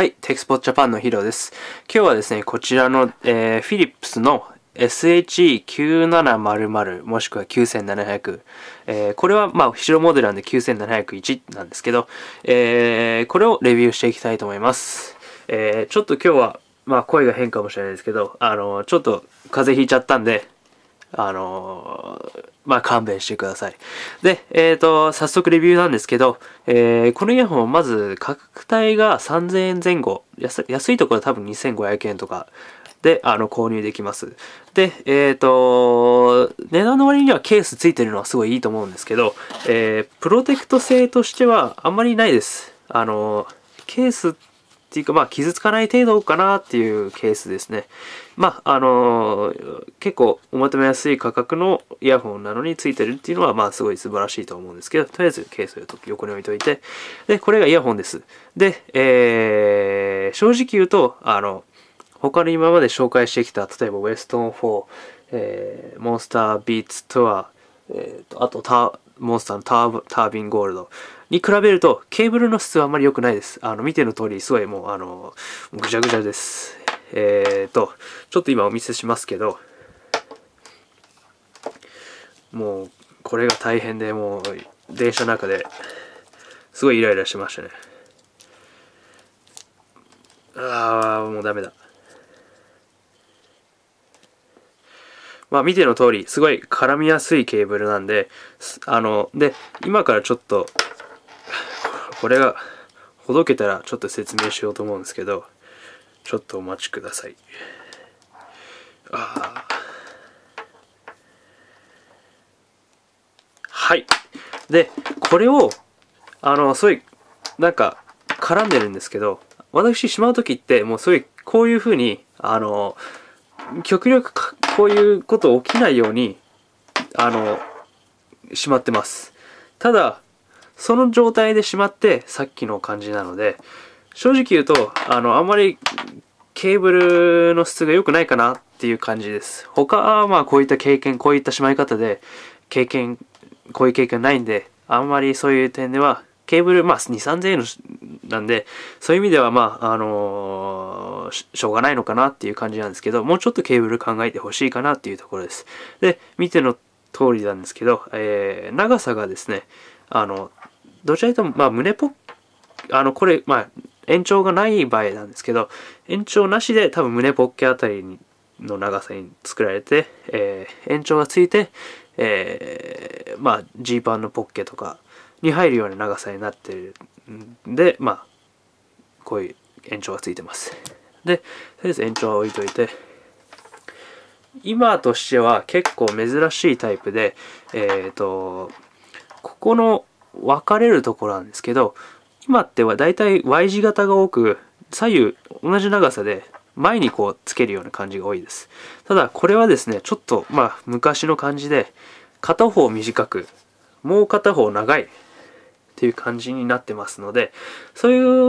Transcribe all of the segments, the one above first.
はい、テクスポジャパンのヒロです。今日はですね、こちらの、えー、フィリップスの SHE9700 もしくは9700、えー、これはまあ後ろモデルなんで9701なんですけど、えー、これをレビューしていきたいと思います。えー、ちょっと今日はまあ声が変かもしれないですけど、あのちょっと風邪ひいちゃったんで、あのー、まあ、勘弁してください。で、えっ、ー、と、早速レビューなんですけど、えー、このイヤホン、まず価格帯が3000円前後。安安いところは多分2500円とかで、あの、購入できます。で、えっ、ー、と、値段の割にはケースついてるのはすごいいいと思うんですけど、えー、プロテクト性としてはあんまりないです。あの、ケースっていうか、まあ、傷つかない程度かなっていうケースですね。まあ、あのー、結構お求めやすい価格のイヤホンなのについてるっていうのは、まあ、すごい素晴らしいと思うんですけど、とりあえずケースを横に置いといて、で、これがイヤホンです。で、えー、正直言うと、あの、他の今まで紹介してきた、例えばウェストン4、えー、モンスタービーツとは、えーと、とあとタモンスターのタータービンゴールドに比べるとケーブルの質はあんまり良くないです。あの見ての通りすごいもうあのぐちゃぐちゃです。えっ、ー、とちょっと今お見せしますけどもうこれが大変でもう電車の中ですごいイライラしましたね。ああもうダメだ。まあ見ての通り、すごい絡みやすいケーブルなんで、あの、で、今からちょっと、これがほどけたらちょっと説明しようと思うんですけど、ちょっとお待ちください。あはい。で、これを、あの、そうい、なんか、絡んでるんですけど、私しまう時って、もうそうい、う、こういうふうに、あの、極力こういうこと起きないように、あの、しまってます。ただ、その状態でしまってさっきの感じなので、正直言うと、あの、あんまりケーブルの質が良くないかなっていう感じです。他はまあこういった経験、こういったしまい方で経験、こういう経験ないんで、あんまりそういう点ではケーブル、まあ2、3000円なんで、そういう意味ではまあ、あのーしょうがないのかなっていう感じなんですけど、もうちょっとケーブル考えてほしいかなっていうところです。で、見ての通りなんですけど、えー、長さがですね、あの、どちらかというと、まあ、胸ポあの、これ、まあ、延長がない場合なんですけど、延長なしで多分胸ポッケあたりにの長さに作られて、えー、延長がついて、えー、まあ、ジーパンのポッケとかに入るような長さになってるんで、まあ、こういう延長がついてます。で、とりあえず延長は置いといて、今としては結構珍しいタイプで、えっ、ー、と、ここの分かれるところなんですけど、今っては大体 Y 字型が多く、左右同じ長さで前にこうつけるような感じが多いです。ただこれはですね、ちょっとまあ昔の感じで、片方短く、もう片方長いっていう感じになってますので、そ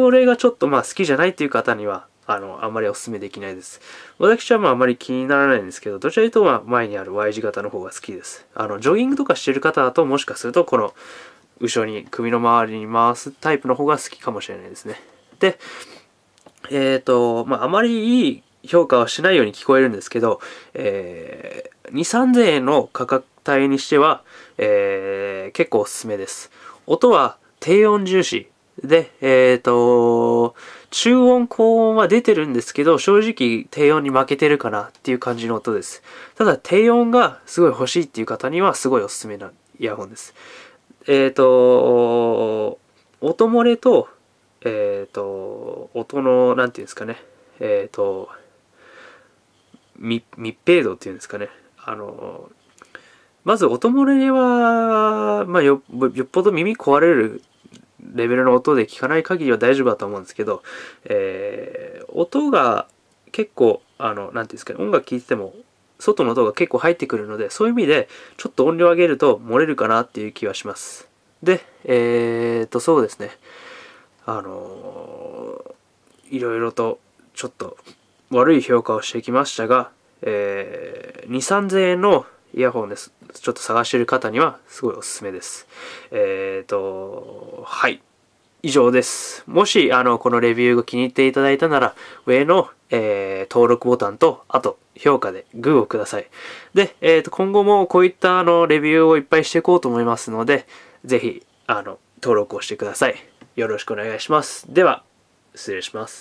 れがちょっとまあ好きじゃないっていう方にはあの、あんまりお勧めできないです。私はまああまり気にならないんですけど、どちらかというとまあ前にある Y 字型の方が好きです。あの、ジョギングとかしてる方だともしかするとこの後ろに首の周りに回すタイプの方が好きかもしれないですね。で、えっ、ー、と、まああまりいい評価はしないように聞こえるんですけど、えー、2、3000円の価格帯にしては、えー、結構おすすめです。音は低音重視で、えっ、ー、と、中音高音は出てるんですけど、正直低音に負けてるかなっていう感じの音です。ただ低音がすごい欲しいっていう方にはすごいおすすめなイヤホンです。えっ、ー、と、音漏れと、えっ、ー、と、音の、何て言うんですかね、えっ、ー、と、密閉度っていうんですかね、あの、まず音漏れは、まあよ、よっぽど耳壊れるレベルの音で聞かない限りは大丈夫だと思うんですけど、えー、音が結構、あの、何て言うんですかね、音楽聴いてても、外の音が結構入ってくるので、そういう意味で、ちょっと音量上げると漏れるかなっていう気はします。で、えー、っと、そうですね。あのー、いろいろと、ちょっと、悪い評価をしてきましたが、えー、2、3000円のイヤホンです。ちょっと探してる方にはすごいおすすめです。えっ、ー、と、はい。以上です。もし、あの、このレビューが気に入っていただいたなら、上の、えー、登録ボタンと、あと、評価でグーをください。で、えっ、ー、と、今後もこういったあの、レビューをいっぱいしていこうと思いますので、ぜひ、あの、登録をしてください。よろしくお願いします。では、失礼します。